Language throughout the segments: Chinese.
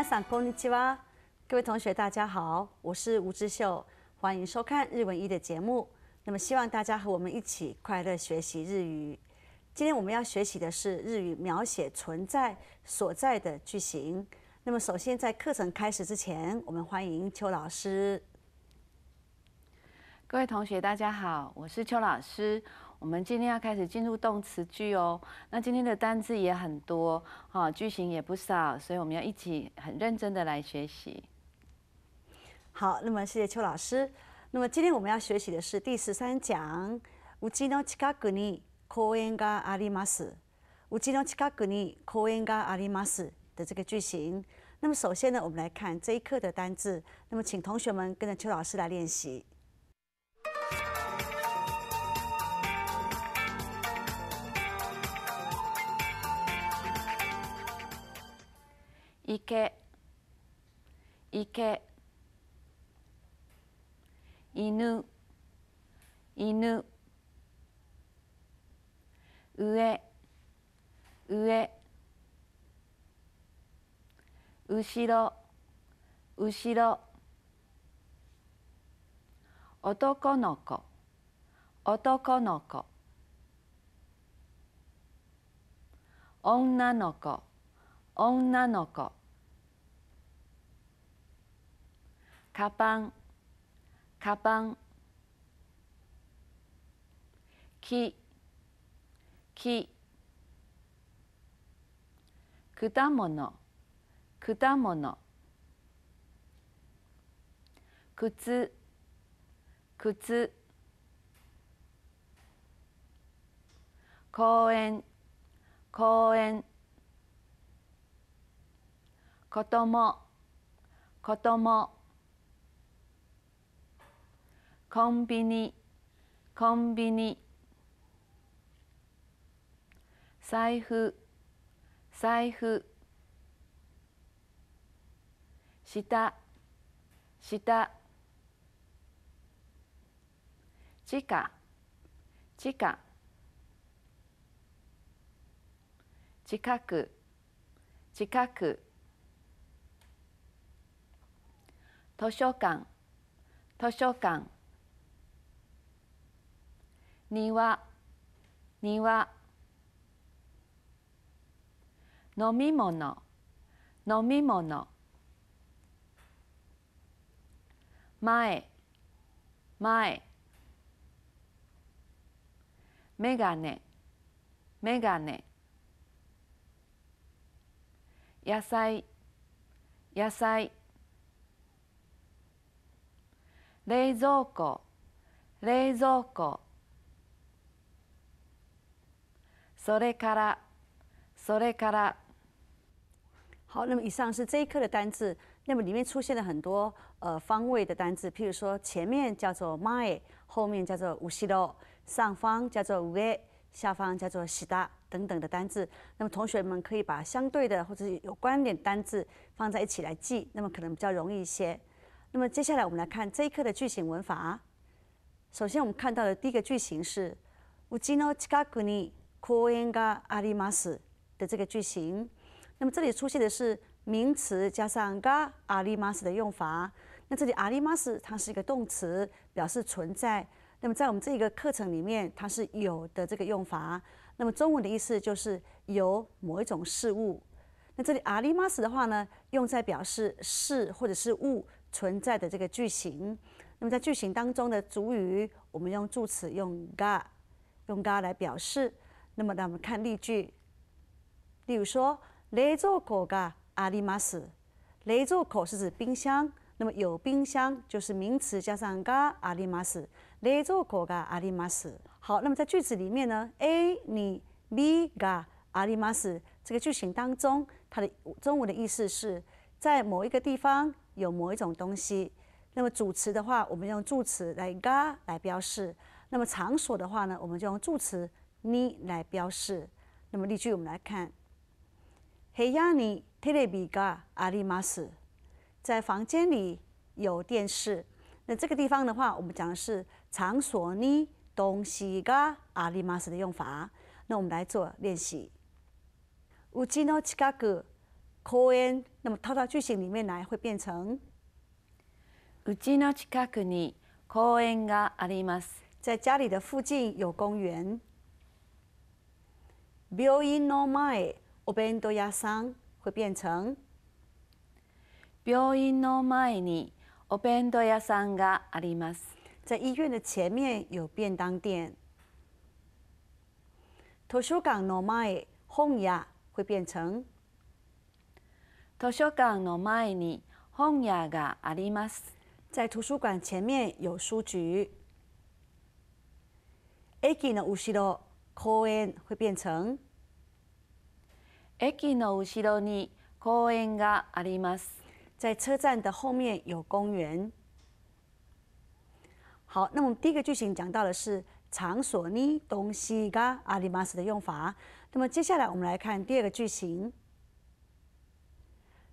皆さんこんにちは。各位同学，大家好，我是吴志秀，欢迎收看日文一的节目。那么希望大家和我们一起快乐学习日语。今天我们要学习的是日语描写存在所在的句型。那么首先在课程开始之前，我们欢迎邱老师。各位同学，大家好，我是邱老师。我们今天要开始进入动词句哦。那今天的单字也很多，哈，句型也不少，所以我们要一起很认真的来学习。好，那么谢谢邱老师。那么今天我们要学习的是第十三讲“ウジノチカグニコエンガアリマス”、“ウジノチカグニコエンガアリ的这个句型。那么首先呢，我们来看这一课的单字。那么请同学们跟着邱老师来练习。池池犬犬上上後ろ後ろ男の子男の子女の子女の子カバンカバン木木果物果物靴靴公園公園子供子供コンビニコンビニ財布財布下下地下地下近く近く図書館図書館庭庭飲み物飲み物前前メガネメガネ野菜野菜冷蔵庫冷蔵庫好，那么以上是这一课的单词。那么里面出现了很多呃方位的单词，譬如说前面叫做 my，后面叫做ウシロ，上方叫做ウ下方叫做下等等的单词。那么同学们可以把相对的或者有关联单词放在一起来记，那么可能比较容易一些。那么接下来我们来看这一课的句型文法。首先我们看到的第一个句型是 coenga alimas 的这个句型，那么这里出现的是名词加上 ga alimas 的用法。那这里 alimas 它是一个动词，表示存在。那么在我们这个课程里面，它是有的这个用法。那么中文的意思就是有某一种事物。那这里 alimas 的话呢，用在表示事或者是物存在的这个句型。那么在句型当中的主语，我们用助词用 ga，用 ga 来表示。那么，那我们看例句，例如说，雷座口噶阿里玛斯，雷座口是指冰箱，那么有冰箱就是名词加上噶阿里玛斯，雷座口噶阿里玛斯。好，那么在句子里面呢，A 你 B 噶阿里玛斯这个句型当中，它的中文的意思是在某一个地方有某一种东西。那么主词的话，我们用助词来噶来标示；那么场所的话呢，我们就用助词。你来表示那么例句我们来看 hey anni t e l e 在房间里有电视那这个地方的话我们讲的是长索尼哆西嘎阿里玛索的用法那我们来做练习 oogino c h 那么套到句型里面来会变成 oogino chicago n 在家里的附近有公园病院の前、お弁当屋さん会变成病院の前にお弁当屋さんがあります。在医院的前面有便当店。図書館の前、本屋会变成図書館の前に本屋があります。在图书馆前面有书局。駅の後ろ、公園会变成。駅の後ろに公園があります。在车站的后面有公园。好，那么第一个句型讲到的是场所呢东西啊あります的用法。那么接下来我们来看第二个句型。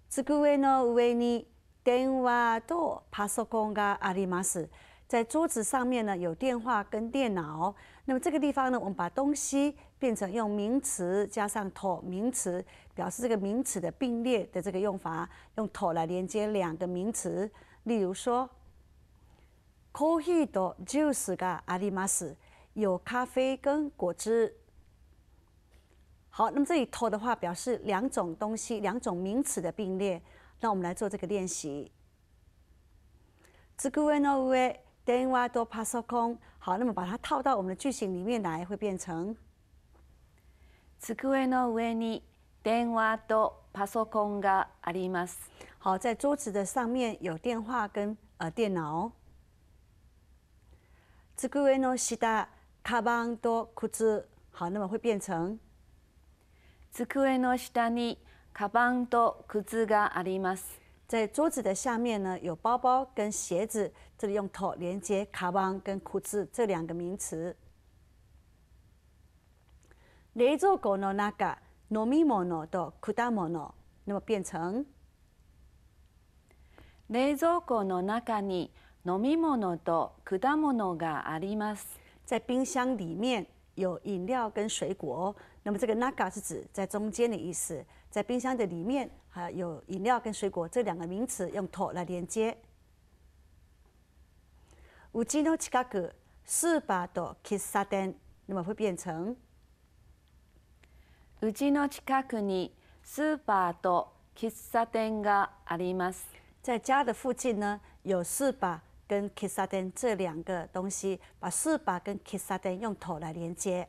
机上の上に電話とパソコンがあります。在桌子上面呢有电话跟电脑。那么这个地方呢，我们把东西变成用名词加上 to 名词，表示这个名词的并列的这个用法，用 to 来连接两个名词。例如说，c o f f e e 和 juice があります。有咖啡跟果汁。好，那么这里 to 的话表示两种东西、两种名词的并列。那我们来做这个练习。つのう電話とパソコン。好，那麼把它套到我們的句型裡面來，會變成机の上に電話とパソコンがあります。好，在桌子的上面有電話跟呃電腦。机の下、カバンと靴。好，那麼會變成机の下にカバンと靴があります。在桌子的下面呢，有包包跟鞋子。这里用 t 连接卡邦跟裤子这两个名词。冷蔵庫の中、飲み物と果物。那么变成冷蔵庫の中に飲み物と果物があります。在冰箱里面有饮料跟水果那么这个なか是指在中间的意思，在冰箱的里面。啊，有饮料跟水果这两个名词，用“と”来连接。うちの近くにスーパーと喫茶店。那么会变成？うちの近くにスーパーと喫茶店があります。在家的附近呢，有スーパー跟喫茶店这两个东西，把スーパー跟喫茶店用“と”来连接。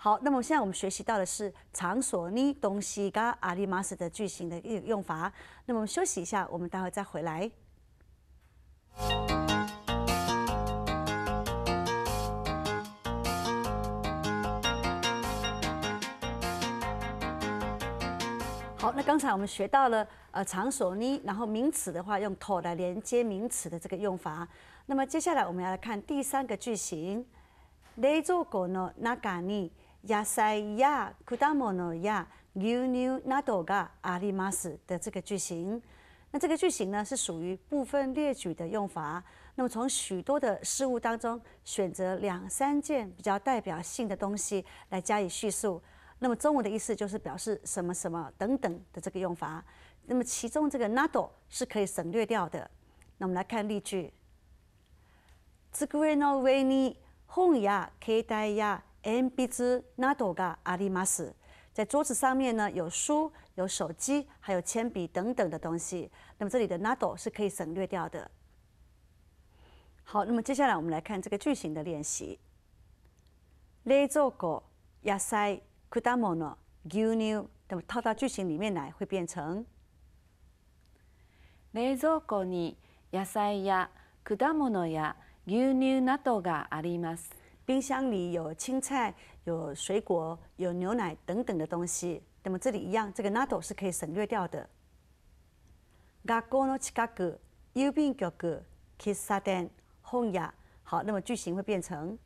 好，那么现在我们学习到的是场所呢东西嘎阿里玛斯的句型的一个用法。那么我们休息一下，我们待会再回来。好，那刚才我们学到了呃场所呢，然后名词的话用 to 来连接名词的这个用法。那么接下来我们要看第三个句型，雷州国呢那嘎呢。野菜や果物や牛乳などがあります的这个句型，那这个句型呢是属于部分列举的用法。那么从许多的事物当中选择两三件比较代表性的东西来加以叙述。那么中文的意思就是表示什么什么等等的这个用法。那么其中这个 nado 是可以省略掉的。那我们来看例句。机の上に本や携帯や。M B Z Nadoga a 在桌子上面呢，有书、有手机、还有铅笔等等的东西。那么这里的 n a 是可以省略掉的。好，那么接下来我们来看这个句型的练习。冷蔵庫、野菜、果物、牛牛，那么套到句型里面来，会变成。冷蔵庫に野菜や果物や牛乳などがあります。冰箱里有青菜、有水果、有牛奶等等的东西。那么这里一样，这个 nado 是可以省略掉的。学校の近く、郵便局、喫茶店、本屋。好，那么句型会变成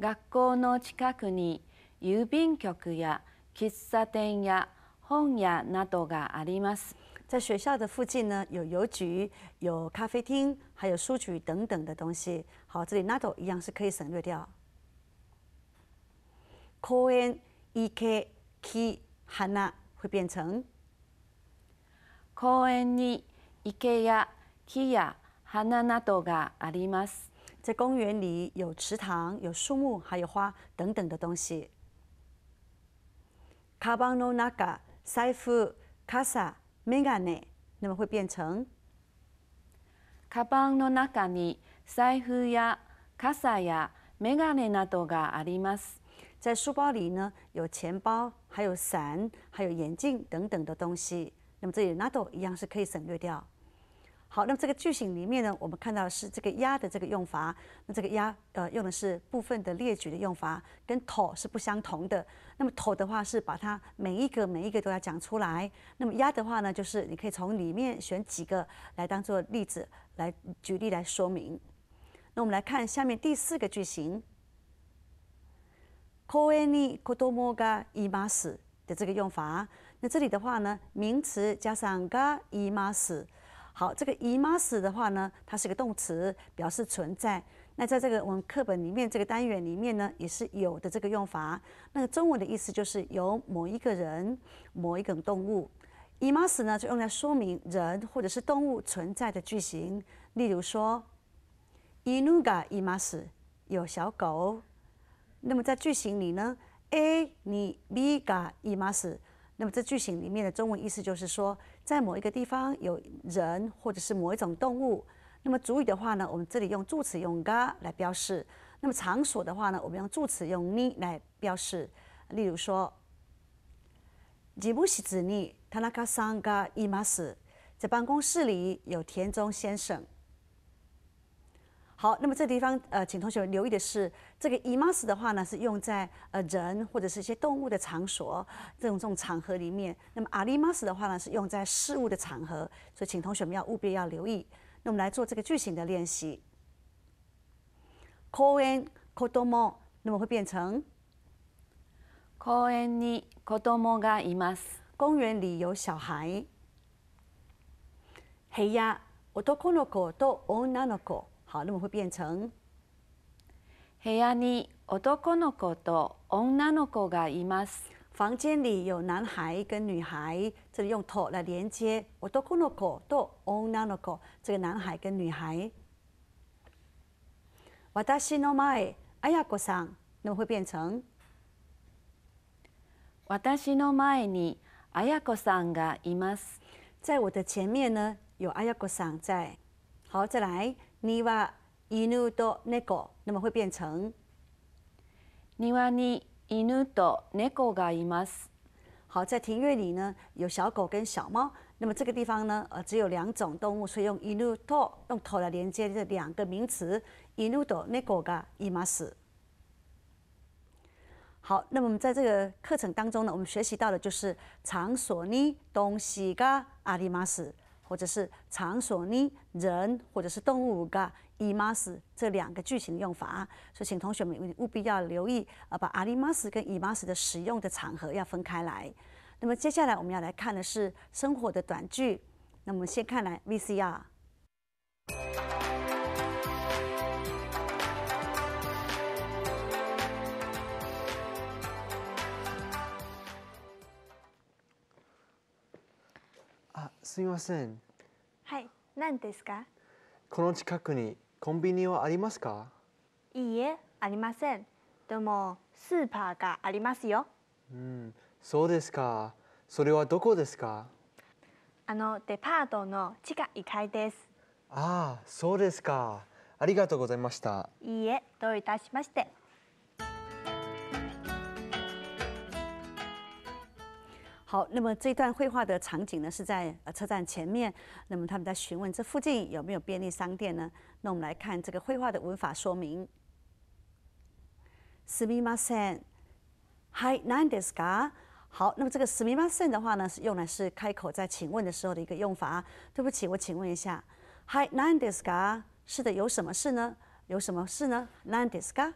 学校の近くに郵便局や喫茶店や本屋などがあります。在学校的附近呢，有邮局、有咖啡厅、还有书局等等的东西。好，这里 nado 一样是可以省略掉。公園、池、木、花会变成公園に池や木や花などがあります。在公园里有池塘、有树木、还有花等等的东西。カバンの中、財布、傘メガネ、那么会变成。カバンの中に財布や傘やメガネなどがあります。在书包里呢，有钱包，还有伞，还有眼镜等等的东西。那么这里など一样是可以省略掉。好，那么这个句型里面呢，我们看到是这个鸭的这个用法。那这个鸭呃，用的是部分的列举的用法，跟 “to” 是不相同的。那么 “to” 的话是把它每一个每一个都要讲出来。那么鸭的话呢，就是你可以从里面选几个来当做例子来举例来说明。那我们来看下面第四个句型，“koni kotomoga i m a s 的这个用法。那这里的话呢，名词加上 “ga i m a s 好，这个 imas 的话呢，它是个动词，表示存在。那在这个我们课本里面这个单元里面呢，也是有的这个用法。那个中文的意思就是有某一个人、某一种动物。imas 呢，就用来说明人或者是动物存在的句型。例如说，inuga imas 有小狗。那么在句型里呢，a 你 b i ga imas，那么这句型里面的中文意思就是说。在某一个地方有人或者是某一种动物，那么主语的话呢，我们这里用助词用 ga 来标示；那么场所的话呢，我们用助词用 ni 来标示。例如说，吉ムシ子尼タナカサンガイマ在办公室里有田中先生。好，那么这地方，呃，请同学们留意的是，这个います的话呢，是用在呃人或者是一些动物的场所这种这种场合里面。那么あります的话呢，是用在事物的场合，所以请同学们要务必要留意。那我们来做这个句型的练习。公園に子供がいます。公园里有小孩。部屋男の子と女の子。那么会变成。部屋に男の子と女の子がいます。房间里有男孩跟女孩，这里用と来连接。男の子と女の子，这个男孩跟女孩。私の前、あやさん，那么会变成。私の前にあやさんがいます。在我的前面呢，有あやさん在。好，再来。你は犬と猫、那么会变成你はに犬と猫がいます。好，在庭院里呢，有小狗跟小猫。那么这个地方呢，呃，只有两种动物，所以用犬と用と来连接这两个名词。犬と猫がいます。好，那么我们在这个课程当中呢，我们学习到的就是场所东西があります。或者是场所呢？人或者是动物噶 e m a s 这两个句型用法，所以请同学们务必要留意，呃，把阿里玛 m a s 跟 e m a s 的使用的场合要分开来。那么接下来我们要来看的是生活的短句。那么先看来 VCR。すみません。はい、何ですかこの近くにコンビニはありますかいいえ、ありません。でも、スーパーがありますよ。うん、そうですか。それはどこですかあの、デパートの地下1階です。ああ、そうですか。ありがとうございました。いいえ、どういたしまして。好，那么这段绘画的场景呢，是在呃车站前面。那么他们在询问这附近有没有便利商店呢？那我们来看这个绘画的文法说明。すみません、はいなんですか？好，那么这个すみません的话呢，是用来是开口在请问的时候的一个用法。对不起，我请问一下。はいなんですか？是的，有什么事呢？有什么事呢？なんですか？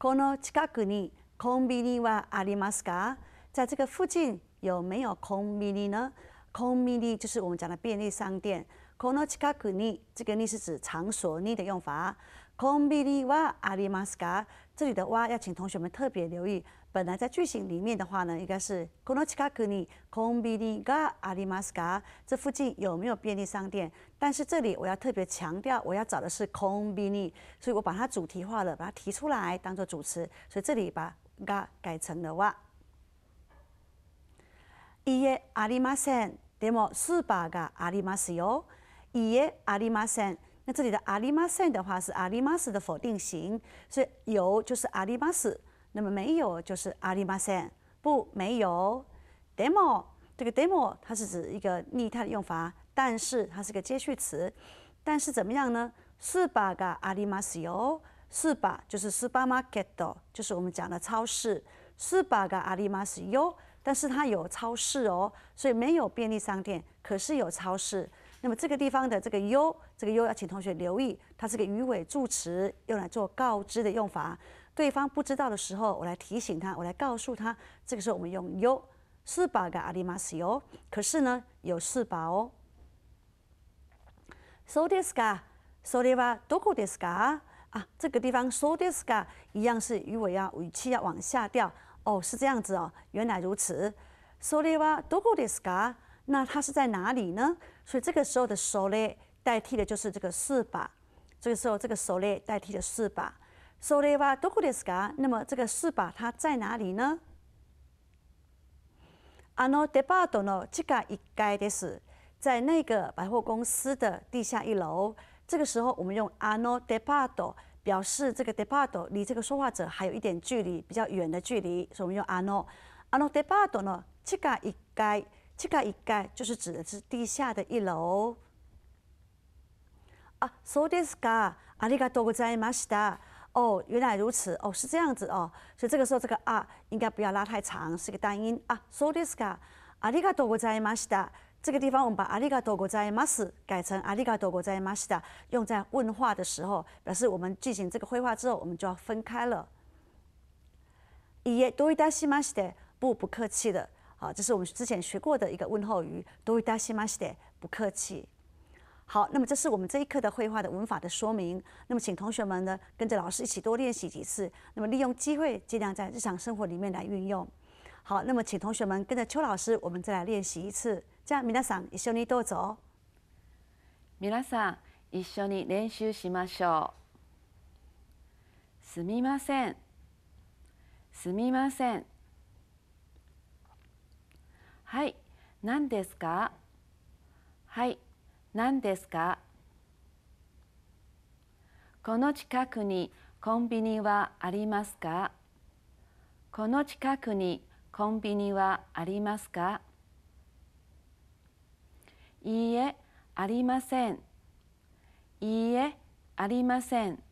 この近くに。コンビニはアリマスか？在这个附近有没有コンビニ呢？コンビニ就是我们讲的便利商店。この近くに这个呢是指场所呢的用法。コンビニはアリマスか？这里的哇要请同学们特别留意，本来在句型里面的话呢，应该是この近くにコンビニがアリマスか？这附近有没有便利商店？但是这里我要特别强调，我要找的是コンビニ，所以我把它主题化了，把它提出来当做主词，所以这里把。が改成了は。家あります。でもスーパーがありますよ。家阿里ます。那这里的あります的话是阿里ます的否定形，所以有就是あります，那么没有就是阿里ません。不，没有。demo 这个 demo 它是指一个拟态的用法，但是它是个接续词。但是怎么样呢？スーパ阿里あり哟。四把就是ーパーマー k ット，就是我们讲的超市。パーが阿里ます U，但是它有超市哦，所以没有便利商店，可是有超市。那么这个地方的这个 U，这个 U 要请同学留意，它是个鱼尾助词，用来做告知的用法。对方不知道的时候，我来提醒他，我来告诉他。这个时候我们用 U。四八が阿里ますよ。可是呢有四把哦。そうですか。それはどこですか。啊，这个地方，so desga 一样是鱼尾啊，语气要往下掉。哦，是这样子哦，原来如此。so lewa dogo desga，那它是在哪里呢？所以这个时候的 so le 代替的就是这个四把。这个时候，这个 so le 代替了四把。so lewa dogo desga，那么这个四把它在哪里呢？ano d e p a r t n o 这个一街的是在那个百货公司的地下一楼。这个时候，我们用 ano d e p a r t o 表示这个 departo 离这个说话者还有一点距离，比较远的距离，所以我们用 ano。ano departo 呢，七街一街，七街一街就是指的是地下的一楼。啊，so this guy，阿里嘎多不赞伊西达。哦，原来如此，哦是这样子哦。所以这个时候这个啊，应该不要拉太长，是个单音。啊，so this guy，阿里嘎多不赞伊西达。这个地方我们把阿里嘎多国在马斯改成阿里嘎多国在马西达，用在问话的时候，表示我们进行这个绘画之后，我们就要分开了。伊耶多维达西马西的不不客气的，好，这是我们之前学过的一个问候语，多维达西马西的不客气。好，那么这是我们这一课的绘画的文法的说明。那么请同学们呢跟着老师一起多练习几次。那么利用机会尽量在日常生活里面来运用。好，那么请同学们跟着邱老师，我们再来练习一次。じゃあ皆さん一緒にどうぞ皆さん一緒に練習しましょうすみませんすみませんはい何ですかはい何ですかこの近くにコンビニはありますかこの近くにコンビニはありますかいいえ、ありません。いいえ、ありません。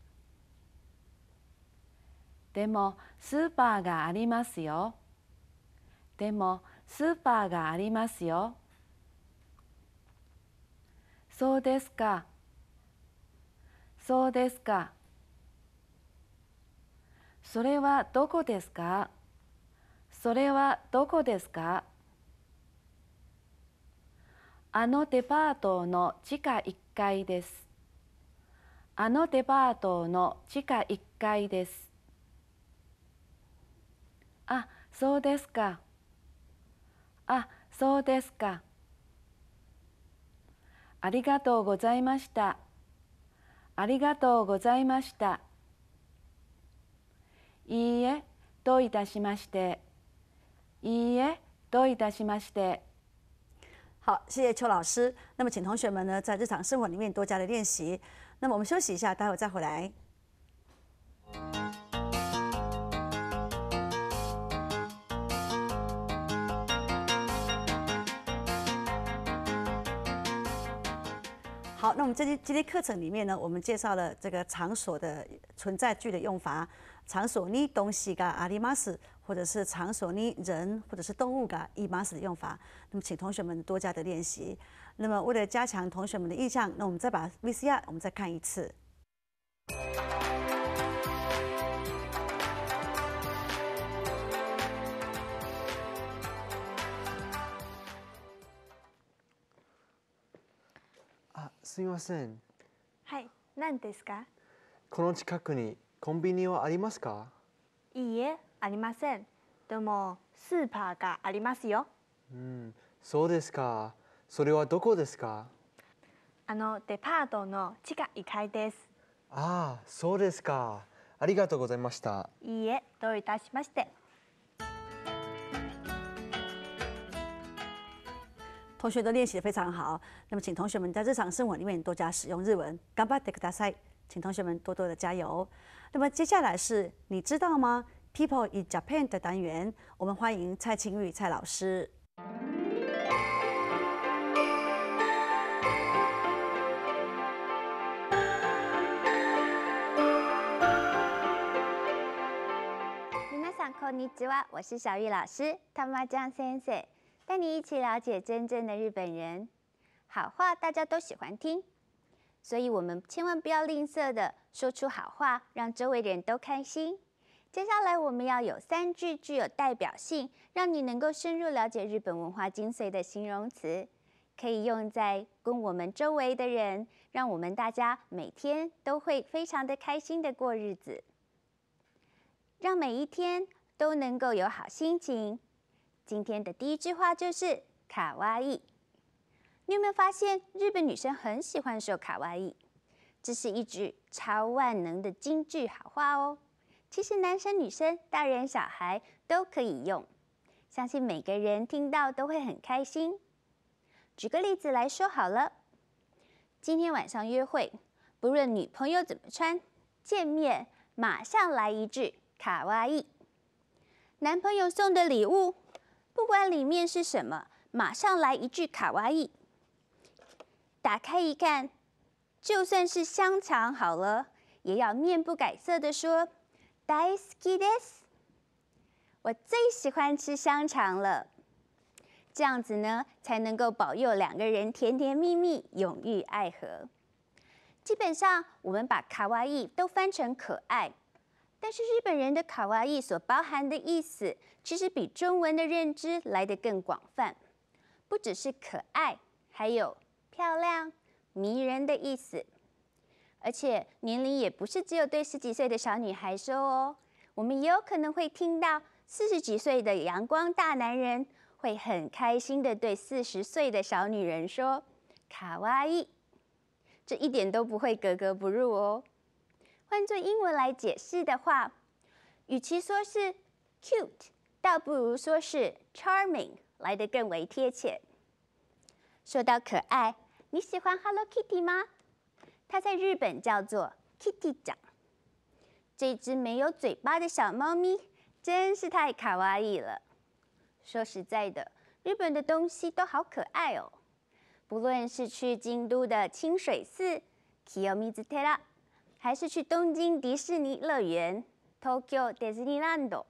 でも、スーパーがありますよ。でも、スーパーがありますよ。そうですか。そうですか。それはどこですかそれはどこですかあのデパートの地下1階です。あのデパートの地下1階です。あ、そうですか。あ、そうですか。ありがとうございました。ありがとうございました。いいえ、ういたしまして。いいえ、ういたしまして。好，谢谢邱老师。那么，请同学们呢，在日常生活里面多加的练习。那么，我们休息一下，待会再回来。好，那我们今天今天课程里面呢，我们介绍了这个场所的存在句的用法。场所呢，东西があります。或者是场所呢？人或者是动物的“以马 s 的用法，那么请同学们多加的练习。那么为了加强同学们的印象，那我们再把 VCR 我们再看一次。啊，すみません。はい、なんですか？この近くにコンビニはありますか？いいえ。ありません。でもスーパーがありますよ。うん、そうですか。それはどこですかあのデパートの地下1階です。ああ、そうですか。ありがとうございました。いいえ、どういたしまして。同学都练习的非常好，那么请同学们在日常生活里面多加使用日文。干巴得克大赛，请同学们多多的加油。那么接下来是你知道吗？People in Japan 的单元，我们欢迎蔡晴雨蔡老师。皆さんこんにちは，我是小玉老师，汤玛江先生，带你一起了解真正的日本人。好话大家都喜欢听，所以我们千万不要吝啬的说出好话，让周围人都开心。接下来我们要有三句具有代表性，让你能够深入了解日本文化精髓的形容词，可以用在跟我们周围的人，让我们大家每天都会非常的开心的过日子，让每一天都能够有好心情。今天的第一句话就是“卡哇伊”。你有没有发现日本女生很喜欢说“卡哇伊”？这是一句超万能的京剧好话哦。其实男生、女生、大人、小孩都可以用，相信每个人听到都会很开心。举个例子来说好了，今天晚上约会，不论女朋友怎么穿，见面马上来一句“卡哇伊”。男朋友送的礼物，不管里面是什么，马上来一句“卡哇伊”。打开一看，就算是香肠好了，也要面不改色的说。大好 k i す。s 我最喜欢吃香肠了。这样子呢，才能够保佑两个人甜甜蜜蜜，永浴爱河。基本上，我们把“卡哇伊”都翻成“可爱”，但是日本人的“卡哇伊”所包含的意思，其实比中文的认知来的更广泛，不只是可爱，还有漂亮、迷人的意思。而且年龄也不是只有对十几岁的小女孩说哦，我们也有可能会听到四十几岁的阳光大男人会很开心的对四十岁的小女人说“卡哇伊”，这一点都不会格格不入哦。换作英文来解释的话，与其说是 “cute”，倒不如说是 “charming” 来的更为贴切。说到可爱，你喜欢 Hello Kitty 吗？它在日本叫做 “kitty 掌”，这只没有嘴巴的小猫咪真是太卡哇伊了。说实在的，日本的东西都好可爱哦。不论是去京都的清水寺 k i y o m i z u t e r a 还是去东京迪士尼乐园 （Tokyo Disneyland），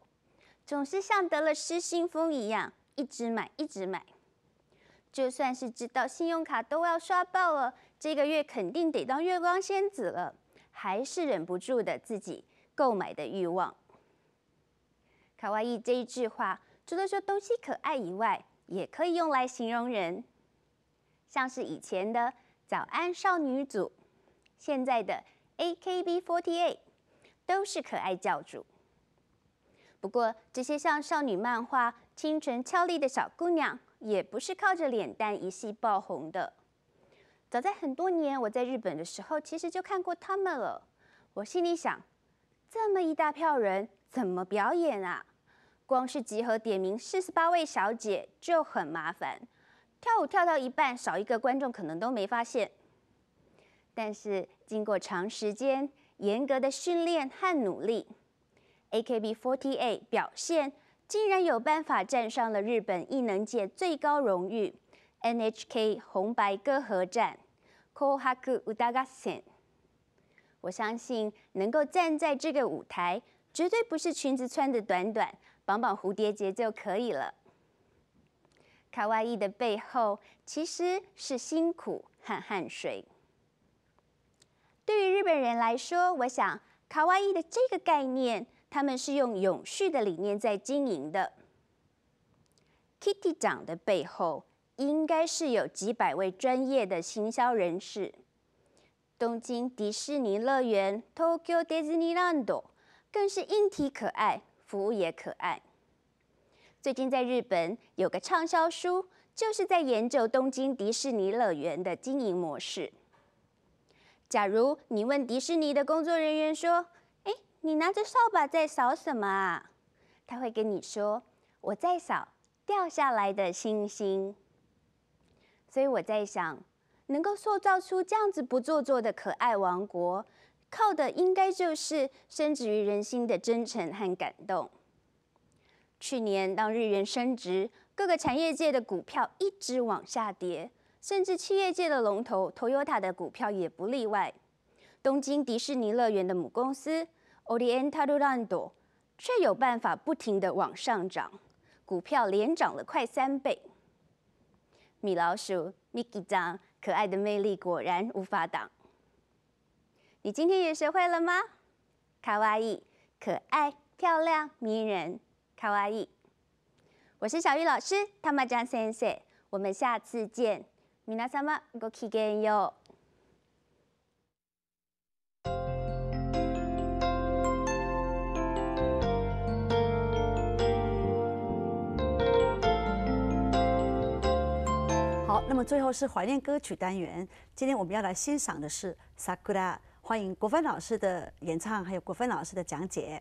总是像得了失心疯一样，一直买，一直买。就算是知道信用卡都要刷爆了。这个月肯定得当月光仙子了，还是忍不住的自己购买的欲望。卡哇伊这一句话，除了说东西可爱以外，也可以用来形容人，像是以前的早安少女组，现在的 A K B forty eight，都是可爱教主。不过，这些像少女漫画清纯俏丽的小姑娘，也不是靠着脸蛋一系爆红的。早在很多年我在日本的时候，其实就看过他们了。我心里想，这么一大票人怎么表演啊？光是集合点名四十八位小姐就很麻烦，跳舞跳到一半少一个观众可能都没发现。但是经过长时间严格的训练和努力，AKB48 表现竟然有办法站上了日本艺能界最高荣誉。NHK 红白歌合战，コ d a g a s セ n 我相信能够站在这个舞台，绝对不是裙子穿的短短，绑绑蝴蝶结就可以了。卡哇伊的背后，其实是辛苦和汗水。对于日本人来说，我想卡哇伊的这个概念，他们是用永续的理念在经营的。Kitty 长的背后。应该是有几百位专业的行销人士。东京迪士尼乐园 （Tokyo Disneyland） 更是硬体可爱，服务也可爱。最近在日本有个畅销书，就是在研究东京迪士尼乐园的经营模式。假如你问迪士尼的工作人员说：“哎，你拿着扫把在扫什么啊？”他会跟你说：“我在扫掉下来的星星。”所以我在想，能够塑造出这样子不做作的可爱王国，靠的应该就是深植于人心的真诚和感动。去年当日元升值，各个产业界的股票一直往下跌，甚至企业界的龙头 Toyota 的股票也不例外。东京迪士尼乐园的母公司 Oriental Orlando 却有办法不停的往上涨，股票连涨了快三倍。米老鼠，Mickey m o u s 可爱的魅力果然无法挡。你今天也学会了吗？卡哇伊，可爱、漂亮、迷人，卡哇伊。我是小玉老师，Tamara Sensei。我们下次见米娜 n a s a m a g o k i y o 那么最后是怀念歌曲单元，今天我们要来欣赏的是《sakura》，欢迎国芬老师的演唱，还有国芬老师的讲解。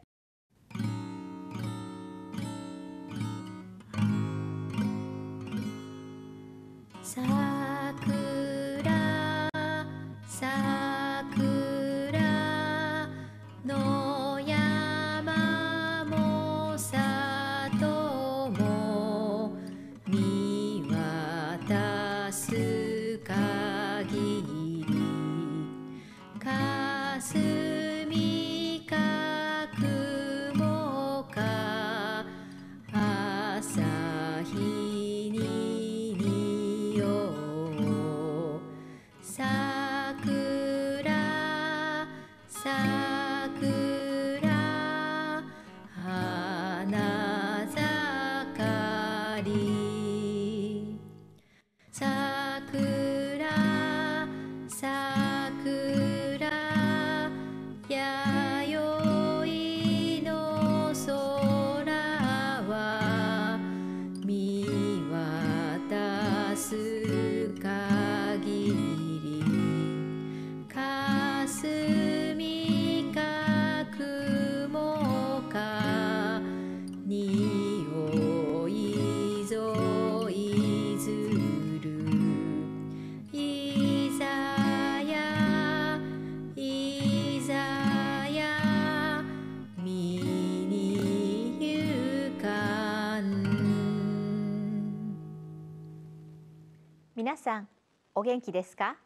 さんお元気ですか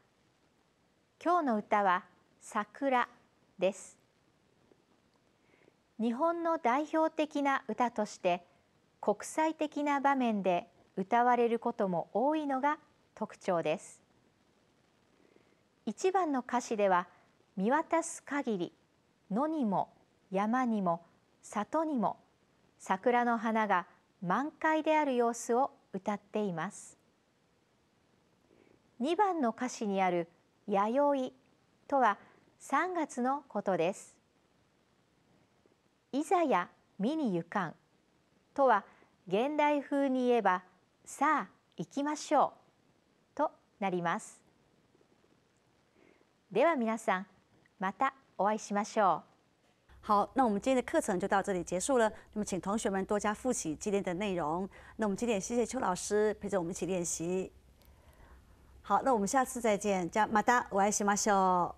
今日の歌は桜です日本の代表的な歌として国際的な場面で歌われることも多いのが特徴です1番の歌詞では見渡す限り野にも山にも里にも桜の花が満開である様子を歌っています2番の歌詞にある「弥生」とは3月のことです。いざや見に行かんとは現代風に言えばさあ行きましょうとなります。では皆さんまたお会いしましょう。好，那我们今天的课程就到这里结束了。那么，请同学们多加复习今天的内容。那我们今天也谢谢邱老师陪着我们一起练习。好，那我们下次再见，加马达，我爱喜马秀。